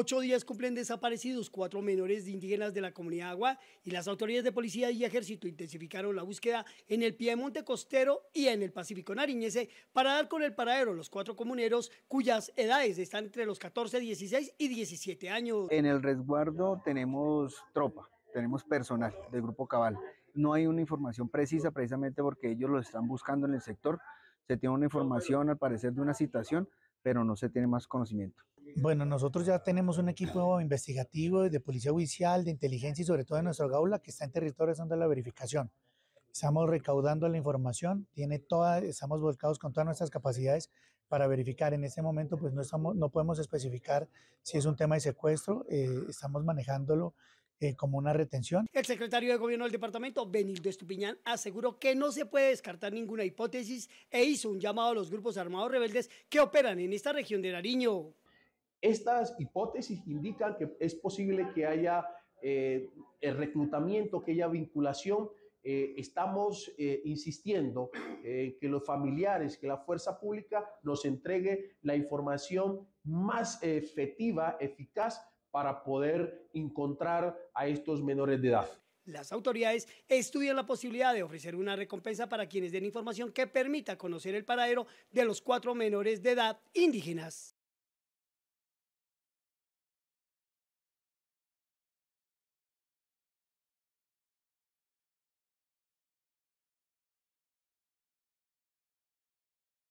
ocho días cumplen desaparecidos cuatro menores indígenas de la comunidad Agua y las autoridades de policía y ejército intensificaron la búsqueda en el piedemonte costero y en el Pacífico Nariñese para dar con el paradero los cuatro comuneros cuyas edades están entre los 14, 16 y 17 años. En el resguardo tenemos tropa, tenemos personal del Grupo Cabal. No hay una información precisa precisamente porque ellos lo están buscando en el sector. Se tiene una información al parecer de una citación, pero no se tiene más conocimiento. Bueno, nosotros ya tenemos un equipo investigativo de policía judicial, de inteligencia y sobre todo de nuestro gaula que está en territorio de la verificación. Estamos recaudando la información, tiene toda, estamos volcados con todas nuestras capacidades para verificar. En este momento, pues no estamos, no podemos especificar si es un tema de secuestro. Eh, estamos manejándolo eh, como una retención. El secretario de Gobierno del Departamento, Benildo Estupiñán, aseguró que no se puede descartar ninguna hipótesis e hizo un llamado a los grupos armados rebeldes que operan en esta región de Nariño. Estas hipótesis indican que es posible que haya eh, el reclutamiento, que haya vinculación. Eh, estamos eh, insistiendo en que los familiares, que la fuerza pública nos entregue la información más efectiva, eficaz, para poder encontrar a estos menores de edad. Las autoridades estudian la posibilidad de ofrecer una recompensa para quienes den información que permita conocer el paradero de los cuatro menores de edad indígenas.